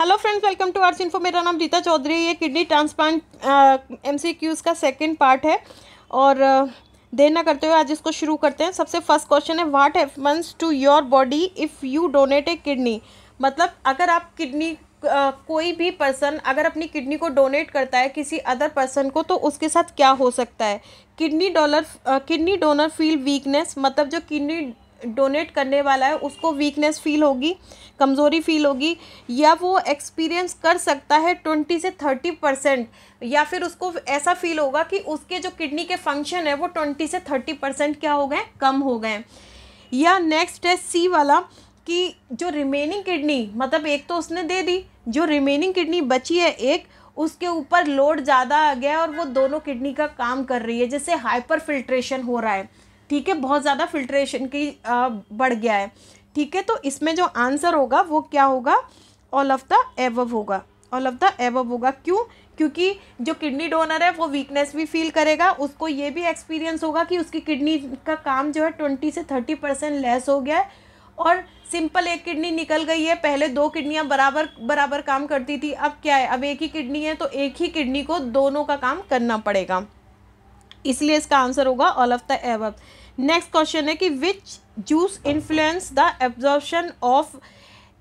hello friends welcome to arts info मेरा नाम रीता चौधरी ये किडनी ट्रांसप्लांट एमसीक्यूज का सेकंड पार्ट है और देर ना करते हुए आज इसको शुरू करते हैं सबसे फर्स्ट क्वेश्चन है what happens to your body if you donate a kidney मतलब अगर आप किडनी कोई भी पर्सन अगर अपनी किडनी को डोनेट करता है किसी अदर पर्सन को तो उसके साथ क्या हो सकता है kidney dollar kidney donor feel weakness मतलब जो किडनी डोनेट करने वाला है उसको वीकनेस फील होगी कमज़ोरी फील होगी या वो एक्सपीरियंस कर सकता है ट्वेंटी से थर्टी परसेंट या फिर उसको ऐसा फील होगा कि उसके जो किडनी के फंक्शन है वो ट्वेंटी से थर्टी परसेंट क्या हो गए कम हो गए या नेक्स्ट है सी वाला कि जो रिमेनिंग किडनी मतलब एक तो उसने दे दी जो रिमेनिंग किडनी बची है एक उसके ऊपर लोड ज़्यादा आ गया और वो दोनों किडनी का काम कर रही है जैसे हाइपर फिल्ट्रेशन हो रहा है ठीक है बहुत ज़्यादा फिल्ट्रेशन की आ, बढ़ गया है ठीक है तो इसमें जो आंसर होगा वो क्या होगा ऑल ऑफ द एवव होगा ऑल ऑफ द एवव होगा क्यों क्योंकि जो किडनी डोनर है वो वीकनेस भी फील करेगा उसको ये भी एक्सपीरियंस होगा कि उसकी किडनी का काम जो है ट्वेंटी से थर्टी परसेंट लेस हो गया है और सिंपल एक किडनी निकल गई है पहले दो किडनियाँ बराबर बराबर काम करती थी अब क्या है अब एक ही किडनी है तो एक ही किडनी को दोनों का काम करना पड़ेगा इसलिए इसका आंसर होगा all of the above next question है कि which juice influence the absorption of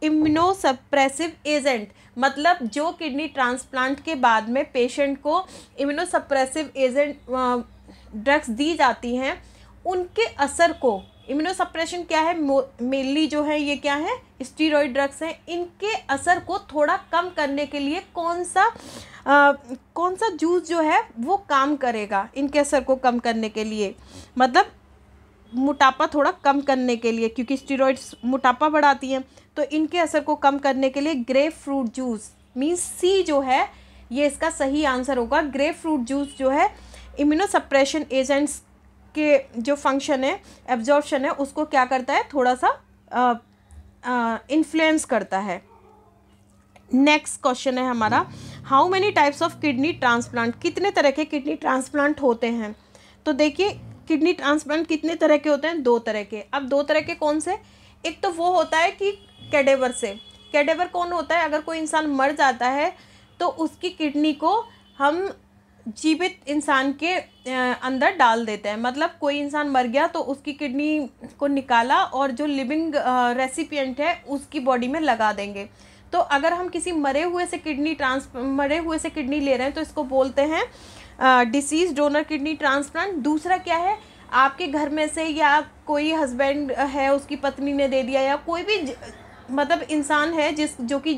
immunosuppressive agent मतलब जो किडनी ट्रांसप्लांट के बाद में पेशेंट को इम्यूनोसप्रेसिव एजेंट ड्रग्स दी जाती हैं उनके असर को इम्यूनोसप्रेशन क्या है मेनली जो है ये क्या है स्टीरोइड ड्रग्स हैं इनके असर को थोड़ा कम करने के लिए कौन सा आ, कौन सा जूस जो है वो काम करेगा इनके असर को कम करने के लिए मतलब मोटापा थोड़ा कम करने के लिए क्योंकि स्टीरोइड्स मोटापा बढ़ाती हैं तो इनके असर को कम करने के लिए grapefruit juice means C जो है ये इसका सही आंसर होगा ग्रेप फ्रूट जूस जो है इम्यूनो सप्रेशन एजेंट्स के जो फंक्शन है एब्जॉर्बशन है उसको क्या करता है थोड़ा सा इन्फ्लुएंस करता है नेक्स्ट क्वेश्चन है हमारा how many types of kidney transplant कितने तरह के किडनी ट्रांसप्लांट होते हैं तो देखिए किडनी ट्रांसप्लांट कितने तरह के होते हैं दो तरह के अब दो तरह के कौन से एक तो वो होता है कि कैडेवर से कैडेवर कौन होता है अगर कोई इंसान मर जाता है तो उसकी किडनी को हम जीवित इंसान के अंदर डाल देते हैं मतलब कोई इंसान मर गया तो उसकी किडनी को निकाला और जो लिविंग रेसिपियंट है उसकी बॉडी में लगा देंगे तो अगर हम किसी मरे हुए से किडनी ट्रांस मरे हुए से किडनी ले रहे हैं तो इसको बोलते हैं डिसीज डोनर किडनी ट्रांसप्लांट दूसरा क्या है आपके घर में से या कोई हस्बैंड है उसकी पत्नी ने दे दिया या कोई भी ज, मतलब इंसान है जिस जो कि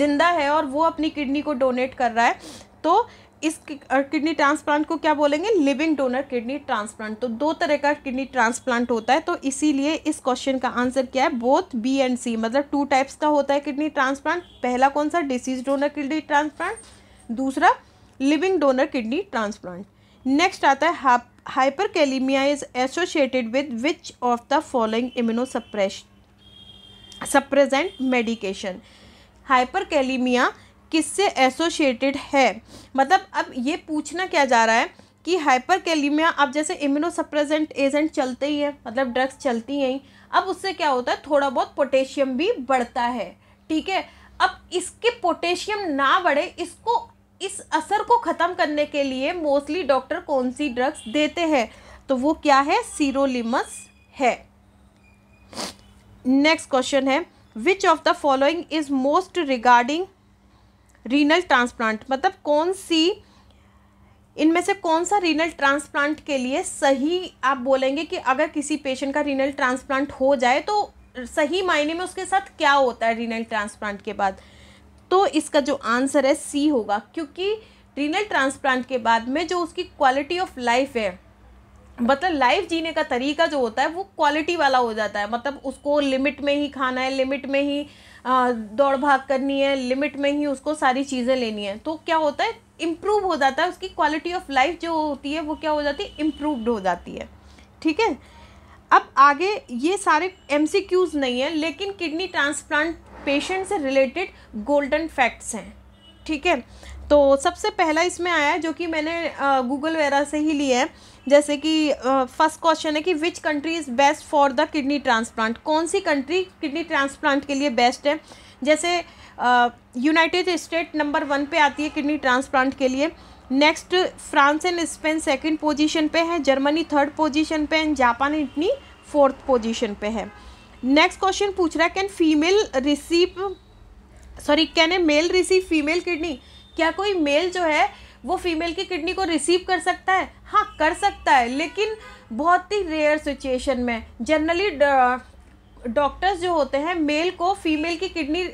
जिंदा है और वो अपनी किडनी को डोनेट कर रहा है तो इस किडनी ट्रांसप्लांट को क्या बोलेंगे लिविंग डोनर किडनी ट्रांसप्लांट तो दो तरह का किडनी ट्रांसप्लांट होता है तो इसीलिए इस क्वेश्चन का आंसर क्या है बोथ बी एंड सी मतलब टू टाइप्स का होता है किडनी ट्रांसप्लांट पहला कौन सा डिसीज डोनर किडनी ट्रांसप्लांट दूसरा living donor kidney transplant next आता है hyperkalemia is associated with which of the following immunosuppress suppressant medication hyperkalemia किससे एसोसिएटेड है मतलब अब ये पूछना क्या जा रहा है कि हाइपर कैलीमिया अब जैसे सप्रेजेंट एजेंट चलते ही है मतलब ड्रग्स चलती हैं अब उससे क्या होता है थोड़ा बहुत पोटेशियम भी बढ़ता है ठीक है अब इसके पोटेशियम ना बढ़े इसको इस असर को ख़त्म करने के लिए मोस्टली डॉक्टर कौन सी ड्रग्स देते हैं तो वो क्या है सीरोलिमस है नेक्स्ट क्वेश्चन है which of the following is most regarding renal transplant मतलब कौन सी इनमें से कौन सा रीनल ट्रांसप्लांट के लिए सही आप बोलेंगे कि अगर किसी पेशेंट का रीनल ट्रांसप्लांट हो जाए तो सही मायने में उसके साथ क्या होता है रीनल ट्रांसप्लांट के बाद तो इसका जो आंसर है सी होगा क्योंकि रीनल ट्रांसप्लांट के बाद में जो उसकी क्वालिटी ऑफ लाइफ है मतलब लाइफ जीने का तरीका जो होता है वो क्वालिटी वाला हो जाता है मतलब उसको लिमिट में ही खाना है लिमिट में ही दौड़ भाग करनी है लिमिट में ही उसको सारी चीज़ें लेनी है तो क्या होता है इम्प्रूव हो जाता है उसकी क्वालिटी ऑफ लाइफ जो होती है वो क्या हो जाती है इम्प्रूवड हो जाती है ठीक है अब आगे ये सारे एम नहीं है लेकिन किडनी ट्रांसप्लांट पेशेंट से रिलेटेड गोल्डन फैक्ट्स हैं ठीक है तो सबसे पहला इसमें आया है जो कि मैंने गूगल वगैरह से ही लिया है जैसे कि फर्स्ट क्वेश्चन है कि which country is best for the kidney transplant कौन सी कंट्री किडनी ट्रांसप्लांट के लिए बेस्ट है जैसे यूनाइटेड स्टेट नंबर वन पे आती है किडनी ट्रांसप्लांट के लिए next France and Spain second position पे है जर्मनी थर्ड पोजीशन पे है जापान इटनी फोर्थ पोजीशन पे है नेक्स्ट क्वेश्चन पूछ रहा है can female receive sorry can a male receive female kidney क्या कोई मेल जो है वो फीमेल की किडनी को रिसीव कर सकता है हाँ कर सकता है लेकिन बहुत ही रेयर सिचुएशन में जनरली डॉक्टर्स जो होते हैं मेल को फीमेल की किडनी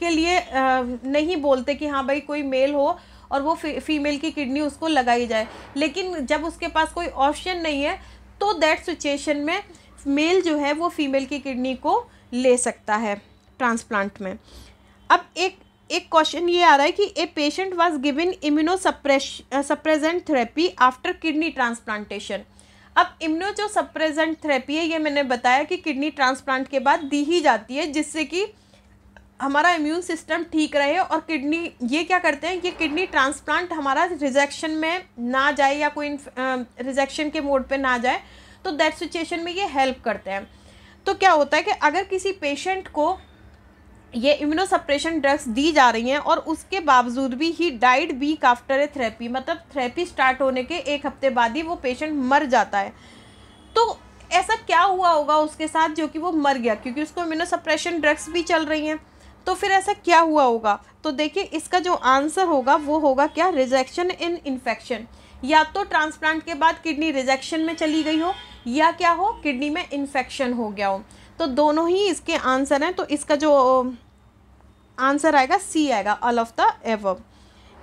के लिए नहीं बोलते कि हाँ भाई कोई मेल हो और वो फीमेल की किडनी उसको लगाई जाए लेकिन जब उसके पास कोई ऑप्शन नहीं है तो दैट सिचुएशन में मेल जो है वो फीमेल की किडनी को ले सकता है ट्रांसप्लांट में अब एक एक क्वेश्चन ये आ रहा है कि a patient was given immunosuppressant therapy after kidney transplantation अब इम्यूनो जो सप्रेजेंट थेरेपी है ये मैंने बताया कि किडनी ट्रांसप्लांट के बाद दी ही जाती है जिससे कि हमारा इम्यून सिस्टम ठीक रहे और किडनी ये क्या करते हैं ये किडनी ट्रांसप्लांट हमारा रिजेक्शन में ना जाए या कोई रिजेक्शन के मोड पे ना जाए तो दैट सिचुएशन में ये हेल्प करते हैं तो क्या होता है कि अगर किसी पेशेंट को ये इम्यूनोसप्रेशन ड्रग्स दी जा रही हैं और उसके बावजूद भी ही died week after a therapy मतलब थेरेपी स्टार्ट होने के एक हफ्ते बाद ही वो पेशेंट मर जाता है तो ऐसा क्या हुआ होगा उसके साथ जो कि वो मर गया क्योंकि उसको इम्यूनोसप्रेशन ड्रग्स भी चल रही हैं तो फिर ऐसा क्या हुआ होगा तो देखिए इसका जो आंसर होगा वो होगा क्या रिजेक्शन इन इन्फेक्शन या तो ट्रांसप्लांट के बाद किडनी रिजेक्शन में चली गई हो या क्या हो किडनी में इन्फेक्शन हो गया हो तो दोनों ही इसके आंसर हैं तो इसका जो आंसर आएगा सी आएगा all of the above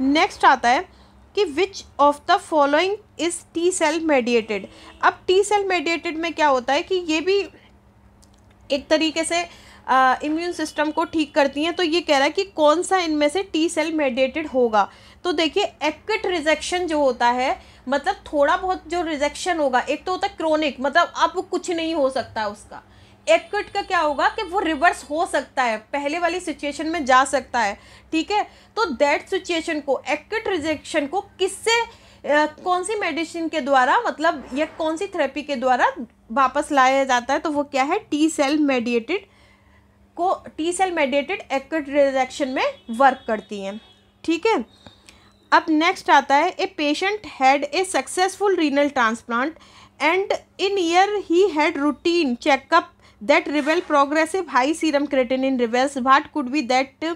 next आता है कि which of the following is T cell mediated अब टी सेल मेडिएटेड में क्या होता है कि ये भी एक तरीके से इम्यून सिस्टम को ठीक करती हैं तो ये कह रहा है कि कौन सा इनमें से टी सेल मेडिएटेड होगा तो देखिए एक्ट रिजेक्शन जो होता है मतलब थोड़ा बहुत जो रिजेक्शन होगा एक तो होता है क्रोनिक मतलब अब कुछ नहीं हो सकता उसका एक्ट का क्या होगा कि वो रिवर्स हो सकता है पहले वाली सिचुएशन में जा सकता है ठीक है तो दैट सिचुएशन को एक्ट रिजेक्शन को किससे कौन सी मेडिसिन के द्वारा मतलब या कौन सी थेरेपी के द्वारा वापस लाया जाता है तो वो क्या है टी सेल मेडिएटेड को T cell mediated act rejection में वर्क करती हैं ठीक है अब नेक्स्ट आता है a patient had a successful renal transplant and in year he had routine checkup that reveal progressive high serum creatinine reveals what could be that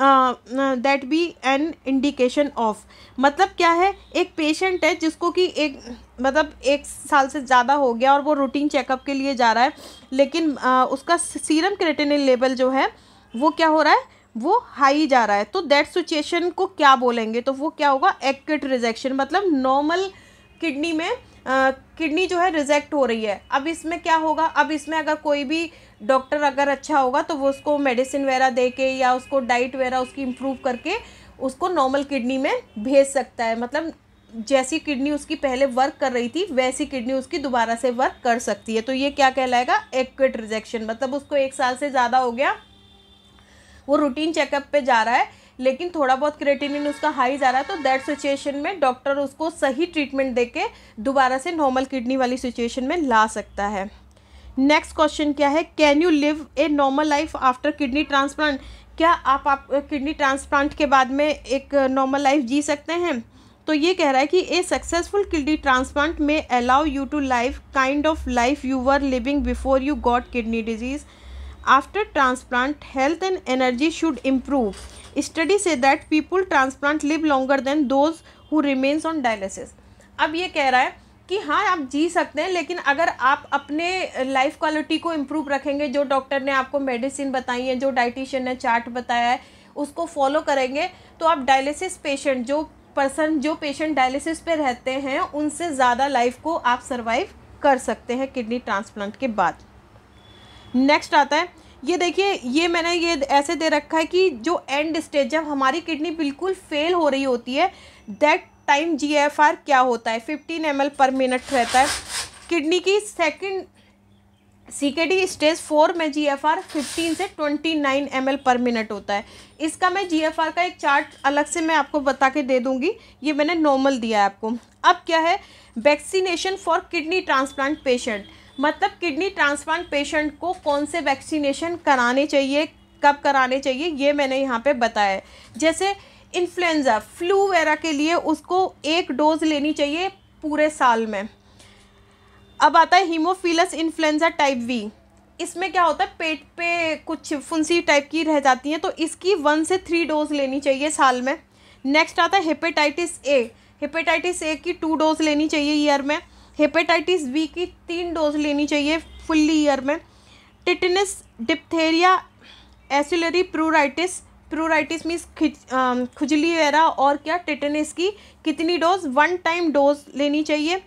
that be an indication of मतलब क्या है एक patient है जिसको कि एक मतलब एक साल से ज़्यादा हो गया और वो रूटीन चेकअप के लिए जा रहा है लेकिन आ, उसका सीरम क्रेटेनिन लेवल जो है वो क्या हो रहा है वो हाई जा रहा है तो दैट सिचुएशन को क्या बोलेंगे तो वो क्या होगा एक्यूट रिजेक्शन मतलब नॉर्मल किडनी में किडनी uh, जो है रिजेक्ट हो रही है अब इसमें क्या होगा अब इसमें अगर कोई भी डॉक्टर अगर अच्छा होगा तो वो उसको मेडिसिन वगैरह दे के या उसको डाइट वगैरह उसकी इम्प्रूव करके उसको नॉर्मल किडनी में भेज सकता है मतलब जैसी किडनी उसकी पहले वर्क कर रही थी वैसी किडनी उसकी दोबारा से वर्क कर सकती है तो ये क्या कहलाएगा एक्विट रिजेक्शन मतलब उसको एक साल से ज़्यादा हो गया वो रूटीन चेकअप पे जा रहा है लेकिन थोड़ा बहुत क्रेटिनिन उसका हाई जा रहा है तो दैट सिचुएशन में डॉक्टर उसको सही ट्रीटमेंट दे के दोबारा से नॉर्मल किडनी वाली सिचुएशन में ला सकता है नेक्स्ट क्वेश्चन क्या है can you live a normal life after kidney transplant क्या आप आप किडनी ट्रांसप्लांट के बाद में एक नॉर्मल लाइफ जी सकते हैं तो ये कह रहा है कि ए सक्सेसफुल किडनी ट्रांसप्लांट में allow you to life kind of life you were living before you got kidney disease after transplant health and energy should improve study से that people transplant live longer than those who remains on dialysis अब ये कह रहा है कि हाँ आप जी सकते हैं लेकिन अगर आप अपने लाइफ क्वालिटी को इम्प्रूव रखेंगे जो डॉक्टर ने आपको मेडिसिन बताई है जो डाइटिशियन ने चार्ट बताया है उसको फॉलो करेंगे तो आप डायलिसिस पेशेंट जो पर्सन जो पेशेंट डायलिसिस पे रहते हैं उनसे ज़्यादा लाइफ को आप सर्वाइव कर सकते हैं किडनी ट्रांसप्लांट के बाद नेक्स्ट आता है ये देखिए ये मैंने ये ऐसे दे रखा है कि जो एंड स्टेज जब हमारी किडनी बिल्कुल फेल हो रही होती है that time G F R क्या होता है fifteen M L per minute रहता है किडनी की सेकेंड सी स्टेज फोर में जी एफ आर फिफ्टीन से twenty nine M L per minute होता है इसका मैं जी एफ आर का एक चार्ट अलग से मैं आपको बता के दे दूंगी ये मैंने नॉर्मल दिया है आपको अब क्या है vaccination for kidney transplant patient मतलब किडनी ट्रांसप्लांट पेशेंट को कौन से वैक्सीनेशन कराने चाहिए कब कराने चाहिए ये मैंने यहाँ पे बताया है जैसे इन्फ्लुएंज़ा फ्लू वगैरह के लिए उसको एक डोज लेनी चाहिए पूरे साल में अब आता है हीमोफीलस इन्फ्लुएंजा टाइप वी इसमें क्या होता है पेट पे कुछ फुंसी टाइप की रह जाती हैं तो इसकी वन से थ्री डोज लेनी चाहिए साल में नेक्स्ट आता है हेपेटाइटिस ए हेपेटाइटिस ए की टू डोज लेनी चाहिए ईयर में हेपेटाइटिस बी की तीन डोज लेनी चाहिए फुल्ली ईयर में tetanus diphtheria acellular pruritus pruritus means खुजली वगैरह और क्या टिटनिस की कितनी डोज वन टाइम डोज लेनी चाहिए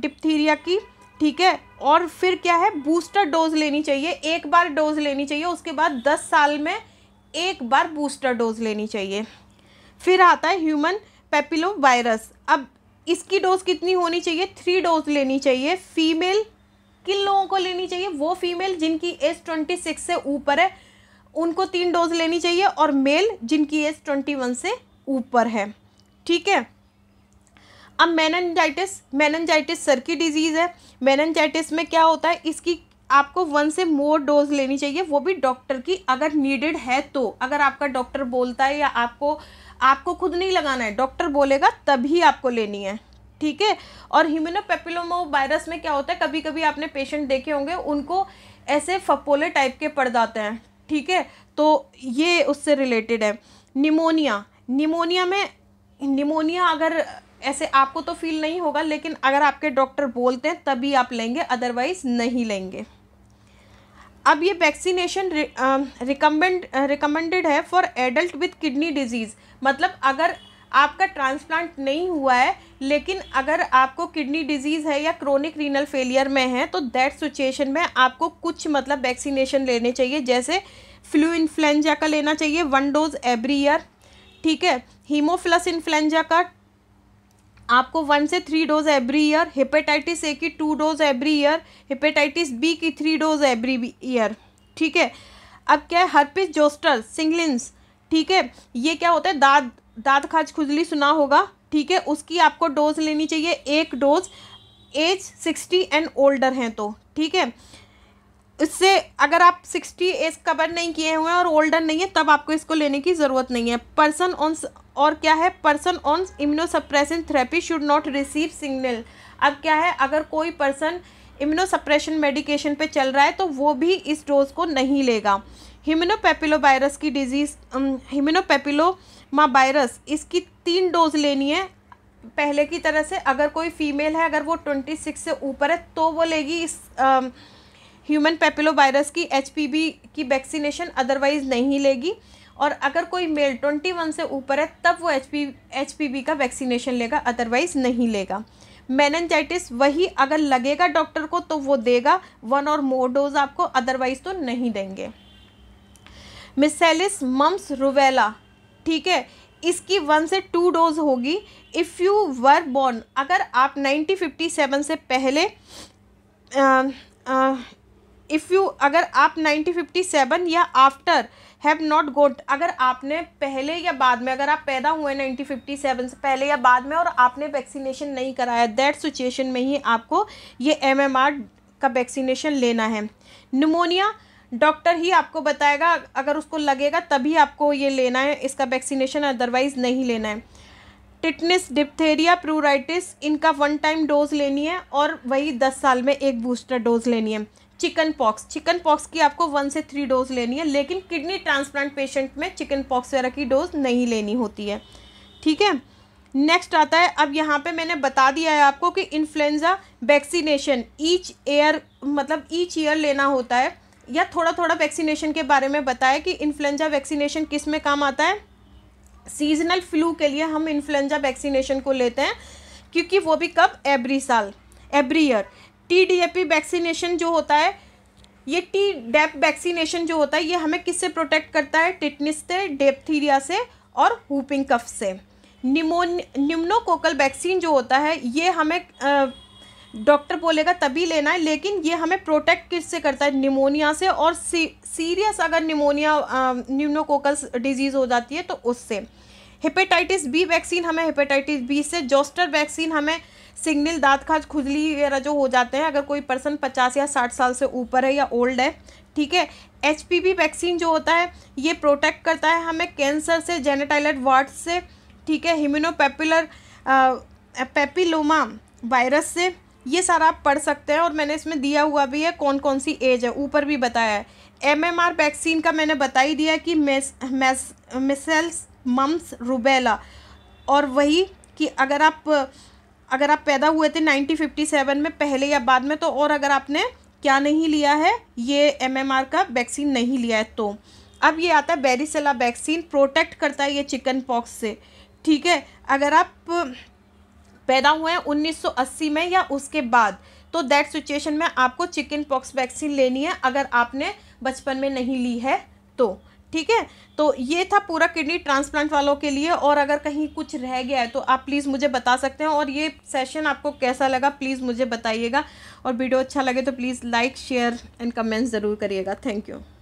डिप्थीरिया की ठीक है और फिर क्या है बूस्टर डोज लेनी चाहिए एक बार डोज लेनी चाहिए उसके बाद दस साल में एक बार बूस्टर डोज लेनी चाहिए फिर आता है ह्यूमन पेपिलो वायरस अब इसकी डोज कितनी होनी चाहिए थ्री डोज लेनी चाहिए फीमेल किन लोगों को लेनी चाहिए वो फीमेल जिनकी एज ट्वेंटी सिक्स से ऊपर है उनको तीन डोज लेनी चाहिए और मेल जिनकी एज ट्वेंटी वन से ऊपर है ठीक है अब मैनजाइटिस मैनजाइटिस सर की डिजीज़ है मैनजाइटिस में क्या होता है इसकी आपको वन से मोर डोज लेनी चाहिए वो भी डॉक्टर की अगर नीडेड है तो अगर आपका डॉक्टर बोलता है या आपको आपको खुद नहीं लगाना है डॉक्टर बोलेगा तभी आपको लेनी है ठीक है और ह्यूमिनोपेपिलोमो वायरस में क्या होता है कभी कभी आपने पेशेंट देखे होंगे उनको ऐसे फपोले टाइप के पड़ जाते हैं ठीक है तो ये उससे रिलेटेड है निमोनिया निमोनिया में निमोनिया अगर ऐसे आपको तो फील नहीं होगा लेकिन अगर आपके डॉक्टर बोलते हैं तभी आप लेंगे अदरवाइज नहीं लेंगे अब ये वैक्सीनेशन रिकमेंड रिकमेंडेड है for adult with kidney disease मतलब अगर आपका ट्रांसप्लांट नहीं हुआ है लेकिन अगर आपको किडनी डिजीज़ है या क्रोनिक रीनल फेलियर में है तो दैट सिचुएशन में आपको कुछ मतलब वैक्सीनेशन लेने चाहिए जैसे फ्लू इन्फ्लुएंजा का लेना चाहिए वन डोज एवरी ईयर ठीक है हीमोफ्लस इन्फ्लुएंजा का आपको वन से three dose every year hepatitis A की two dose every year hepatitis B की थ्री डोज एवरी ईयर ठीक है अब क्या है हर्पिस जोस्टर सिंगलिन्स ठीक है ये क्या होता है दाद दाँत खाज खुजली सुना होगा ठीक है उसकी आपको डोज लेनी चाहिए एक dose age sixty and older हैं तो ठीक है इससे अगर आप सिक्सटी एज कवर नहीं किए हुए हैं और ओल्डर नहीं है तब आपको इसको लेने की ज़रूरत नहीं है पर्सन ऑन और क्या है person on immunosuppression therapy should not receive signal अब क्या है अगर कोई पर्सन इम्यूनोसप्रेशन मेडिकेशन पे चल रहा है तो वो भी इस डोज को नहीं लेगा हिम्यूनोपेपिलो वायरस की डिजीज़ हिम्यूनोपेपिलो um, वायरस इसकी तीन डोज लेनी है पहले की तरह से अगर कोई फीमेल है अगर वो ट्वेंटी सिक्स से ऊपर है तो वो लेगी इस ह्यूमन पेपिलो वायरस की एच की वैक्सीनेशन अदरवाइज़ नहीं लेगी और अगर कोई मेल ट्वेंटी वन से ऊपर है तब वो एच पी का वैक्सीनेशन लेगा अदरवाइज़ नहीं लेगा मैनजाइटिस वही अगर लगेगा डॉक्टर को तो वो देगा वन और मोर डोज आपको अदरवाइज़ तो नहीं देंगे मिसेलिस मम्स रुवेला ठीक है इसकी वन से टू डोज होगी इफ़ यू वर बॉर्न अगर आप 1957 से पहले इफ़ यू अगर आप 1957 या आफ्टर हैव नॉट गोट अगर आपने पहले या बाद में अगर आप पैदा हुए 1957 से पहले या बाद में और आपने वैक्सीनेशन नहीं कराया दैट सिचुएशन में ही आपको ये एमएमआर का वैक्सीनेशन लेना है निमोनिया डॉक्टर ही आपको बताएगा अगर उसको लगेगा तभी आपको ये लेना है इसका वैक्सीनेशन अदरवाइज़ नहीं लेना है टिटनेस डिप्थेरिया प्रूराइटिस इनका वन टाइम डोज लेनी है और वही दस साल में एक बूस्टर डोज लेनी है चिकन पॉक्स चिकन पॉक्स की आपको वन से थ्री डोज लेनी है लेकिन किडनी ट्रांसप्लांट पेशेंट में चिकन पॉक्स वगैरह की डोज नहीं लेनी होती है ठीक है नेक्स्ट आता है अब यहाँ पे मैंने बता दिया है आपको कि इन्फ्लुएंज़ा वैक्सीनेशन ईच एयर मतलब ईच ईयर लेना होता है या थोड़ा थोड़ा वैक्सीनेशन के बारे में बताया कि इन्फ्लुएंजा वैक्सीनेशन किस में काम आता है सीजनल फ्लू के लिए हम इन्फ्लुएंजा वैक्सीनेशन को लेते हैं क्योंकि वो भी कब एवरी साल every year T D A P vaccination जो होता है ये टी डेप वैक्सीनेशन जो होता है ये हमें किससे प्रोटेक्ट करता है टिटनिस से डेपथीरिया से और हुपिंग कफ से निमोन निम्नोकोकल वैक्सीन जो होता है ये हमें आ, डॉक्टर बोलेगा तभी लेना है लेकिन ये हमें प्रोटेक्ट किससे करता है निमोनिया से और सी, सीरियस अगर निमोनिया न्यूनोकोकल डिजीज़ हो जाती है तो उससे हेपेटाइटिस बी वैक्सीन हमें हेपेटाइटिस बी से जोस्टर वैक्सीन हमें सिग्नल दांत खाज खुजली वगैरह जो हो जाते हैं अगर कोई पर्सन पचास या साठ साल से ऊपर है या ओल्ड है ठीक है एच वैक्सीन जो होता है ये प्रोटेक्ट करता है हमें कैंसर से जेनेटाइलर वार्ड से ठीक है हिम्यूनोपेपुलर पेपिलोमा वायरस से ये सारा आप पढ़ सकते हैं और मैंने इसमें दिया हुआ भी है कौन कौन सी एज है ऊपर भी बताया है एमएमआर वैक्सीन का मैंने बता ही दिया कि मेस मेस मिसल्स मम्स रुबेला और वही कि अगर आप अगर आप पैदा हुए थे 1957 में पहले या बाद में तो और अगर आपने क्या नहीं लिया है ये एमएमआर का वैक्सीन नहीं लिया है तो अब ये आता है बेरीसेला वैक्सीन प्रोटेक्ट करता है ये चिकन पॉक्स से ठीक है अगर आप पैदा हुए हैं 1980 में या उसके बाद तो दैट सिचुएशन में आपको चिकन पॉक्स वैक्सीन लेनी है अगर आपने बचपन में नहीं ली है तो ठीक है तो ये था पूरा किडनी ट्रांसप्लांट वालों के लिए और अगर कहीं कुछ रह गया है तो आप प्लीज़ मुझे बता सकते हैं और ये सेशन आपको कैसा लगा प्लीज़ मुझे बताइएगा और वीडियो अच्छा लगे तो please like share and comments ज़रूर करिएगा थैंक यू